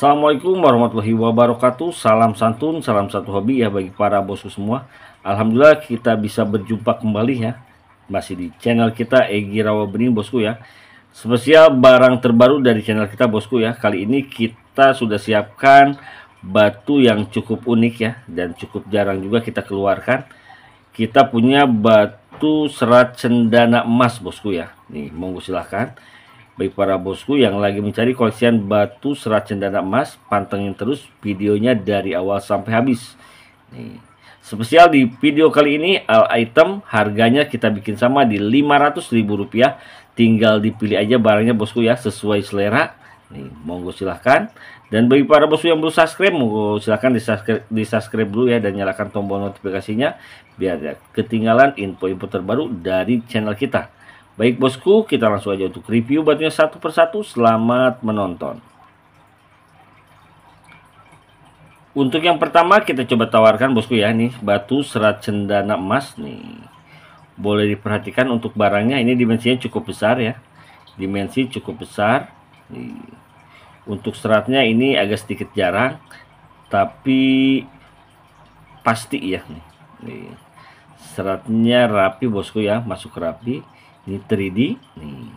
Assalamualaikum warahmatullahi wabarakatuh. Salam santun, salam satu hobi ya bagi para bosku semua. Alhamdulillah kita bisa berjumpa kembali ya. Masih di channel kita Egi Rawa Bening bosku ya. Spesial barang terbaru dari channel kita bosku ya. Kali ini kita sudah siapkan batu yang cukup unik ya dan cukup jarang juga kita keluarkan. Kita punya batu serat cendana emas bosku ya. Nih, monggo silahkan bagi para bosku yang lagi mencari koleksian batu serat cendana emas, pantengin terus videonya dari awal sampai habis. Nih. Spesial di video kali ini, all item harganya kita bikin sama di Rp500.000. Tinggal dipilih aja barangnya bosku ya, sesuai selera. Nih, monggo silahkan. Dan bagi para bosku yang belum subscribe, monggo silahkan di subscribe, di subscribe dulu ya dan nyalakan tombol notifikasinya biar ya ketinggalan info-info terbaru dari channel kita. Baik bosku, kita langsung aja untuk review batunya satu persatu. Selamat menonton. Untuk yang pertama kita coba tawarkan bosku ya nih batu serat cendana emas nih. Boleh diperhatikan untuk barangnya ini dimensinya cukup besar ya. Dimensi cukup besar. Untuk seratnya ini agak sedikit jarang tapi pasti ya nih. Seratnya rapi bosku ya, masuk rapi ini 3D. Nih.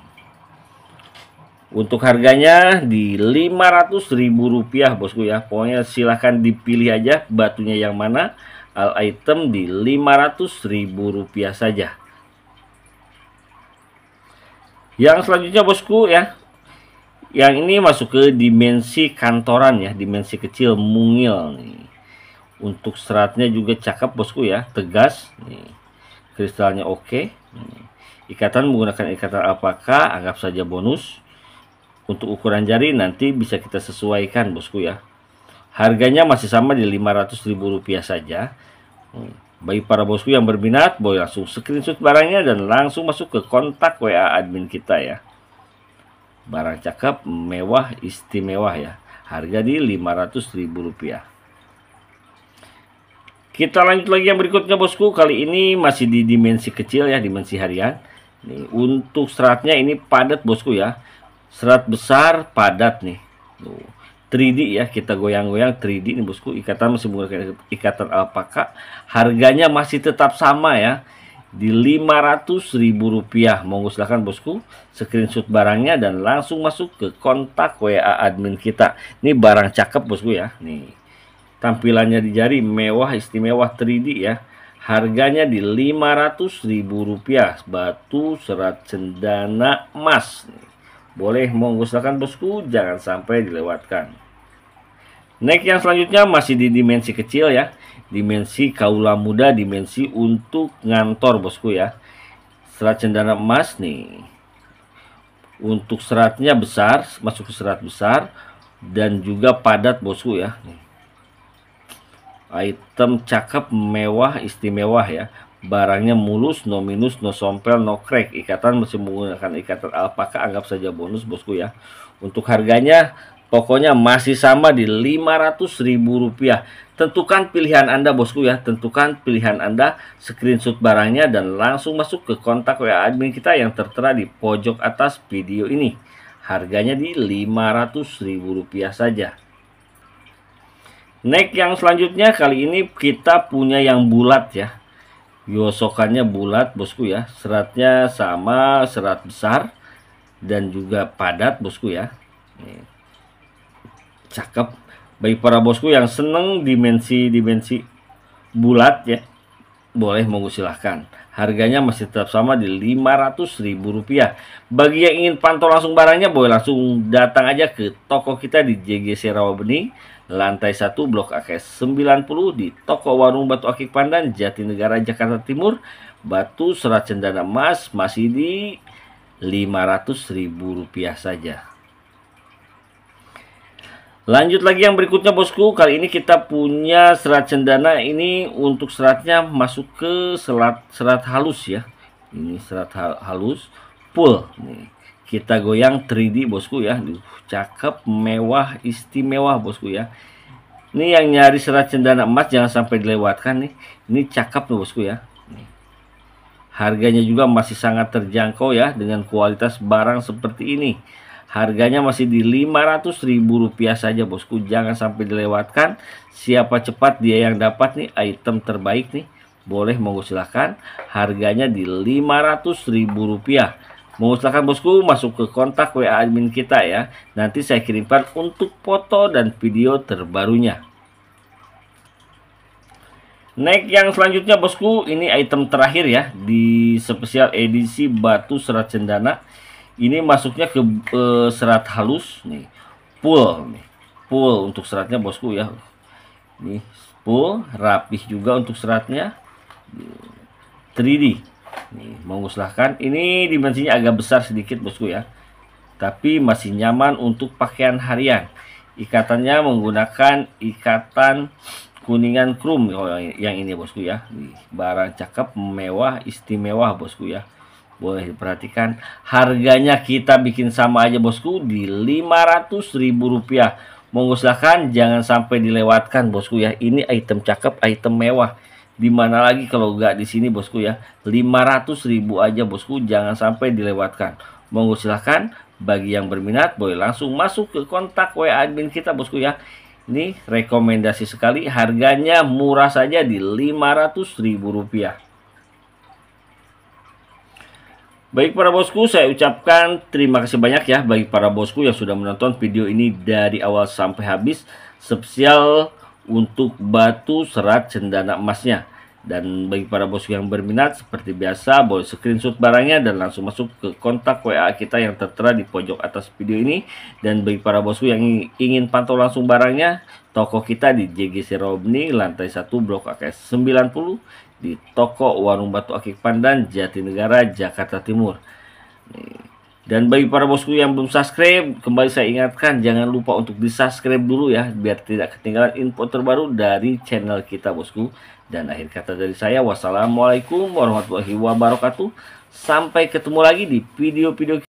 Untuk harganya di rp rupiah, bosku ya. Pokoknya silahkan dipilih aja batunya yang mana. Al item di rp rupiah saja. Yang selanjutnya bosku ya. Yang ini masuk ke dimensi kantoran ya. Dimensi kecil mungil nih. Untuk seratnya juga cakep bosku ya. Tegas. Nih. Kristalnya oke. Okay. Ikatan menggunakan ikatan apakah anggap saja bonus. Untuk ukuran jari nanti bisa kita sesuaikan bosku ya. Harganya masih sama di Rp500.000 saja. Hmm. Bagi para bosku yang berminat, boleh langsung screenshot barangnya dan langsung masuk ke kontak WA admin kita ya. Barang cakep, mewah, istimewa ya. Harga di Rp500.000. Kita lanjut lagi yang berikutnya bosku. Kali ini masih di dimensi kecil ya, dimensi harian. Nih, untuk seratnya ini padat bosku ya. Serat besar padat nih. Tuh. 3D ya kita goyang-goyang 3D nih bosku ikatan masih menggunakan ikatan alpaka harganya masih tetap sama ya di Rp500.000 monggo silahkan bosku screenshot barangnya dan langsung masuk ke kontak WA admin kita ini barang cakep bosku ya nih tampilannya di jari mewah istimewa 3D ya Harganya di Rp500.000 batu serat cendana emas. Boleh monggo silakan bosku, jangan sampai dilewatkan. Next yang selanjutnya masih di dimensi kecil ya. Dimensi kaula muda, dimensi untuk ngantor bosku ya. Serat cendana emas nih. Untuk seratnya besar, masuk ke serat besar dan juga padat bosku ya. Nih item cakep, mewah, istimewa ya. Barangnya mulus, no minus, no sompel, no crack. Ikatan masih menggunakan ikatan alpaka, anggap saja bonus bosku ya. Untuk harganya pokoknya masih sama di rp rupiah. Tentukan pilihan Anda bosku ya, tentukan pilihan Anda, screenshot barangnya dan langsung masuk ke kontak WA admin kita yang tertera di pojok atas video ini. Harganya di rp rupiah saja. Neck yang selanjutnya kali ini kita punya yang bulat ya. Yosokannya bulat bosku ya. Seratnya sama serat besar dan juga padat bosku ya. Cakep. Baik para bosku yang seneng dimensi-dimensi bulat ya boleh monggo Harganya masih tetap sama di Rp500.000. Bagi yang ingin pantau langsung barangnya, boleh langsung datang aja ke toko kita di JGC Rawabening, lantai 1 Blok AKS 90 di Toko Warung Batu Akik Pandan, Jatinegara, Jakarta Timur. Batu serat cendana emas masih di Rp500.000 saja. Lanjut lagi yang berikutnya bosku, kali ini kita punya serat cendana ini untuk seratnya masuk ke serat serat halus ya. Ini serat halus full nih. Kita goyang 3D bosku ya. Duh, cakep, mewah, istimewa bosku ya. Ini yang nyari serat cendana emas jangan sampai dilewatkan nih. Ini cakep nih bosku ya. Harganya juga masih sangat terjangkau ya dengan kualitas barang seperti ini. Harganya masih di Rp500.000 saja bosku. Jangan sampai dilewatkan. Siapa cepat dia yang dapat nih item terbaik nih. Boleh monggo silahkan. Harganya di Rp500.000. Monggo silahkan bosku masuk ke kontak WA admin kita ya. Nanti saya kirimkan untuk foto dan video terbarunya. Next yang selanjutnya bosku, ini item terakhir ya di spesial edisi batu serat cendana ini masuknya ke eh, serat halus nih full nih full untuk seratnya bosku ya nih full rapih juga untuk seratnya 3D nih Menguslahkan. ini dimensinya agak besar sedikit bosku ya tapi masih nyaman untuk pakaian harian ikatannya menggunakan ikatan kuningan krum oh, yang ini bosku ya barang cakep mewah istimewa bosku ya boleh diperhatikan harganya kita bikin sama aja bosku di 500 ribu rupiah monggo silahkan jangan sampai dilewatkan bosku ya ini item cakep item mewah dimana lagi kalau nggak di sini bosku ya 500 ribu aja bosku jangan sampai dilewatkan monggo silahkan bagi yang berminat boleh langsung masuk ke kontak WA admin kita bosku ya ini rekomendasi sekali harganya murah saja di 500 ribu rupiah Baik para bosku, saya ucapkan terima kasih banyak ya bagi para bosku yang sudah menonton video ini dari awal sampai habis. Spesial untuk batu serat cendana emasnya. Dan bagi para bosku yang berminat, seperti biasa boleh screenshot barangnya dan langsung masuk ke kontak WA kita yang tertera di pojok atas video ini. Dan bagi para bosku yang ingin pantau langsung barangnya, toko kita di JGC Robni, lantai 1, Blok AKS 90, di toko Warung Batu Akik Pandan, Jatinegara, Jakarta Timur. Dan bagi para bosku yang belum subscribe, kembali saya ingatkan jangan lupa untuk di subscribe dulu ya, biar tidak ketinggalan info terbaru dari channel kita bosku. Dan akhir kata dari saya, wassalamualaikum warahmatullahi wabarakatuh. Sampai ketemu lagi di video-video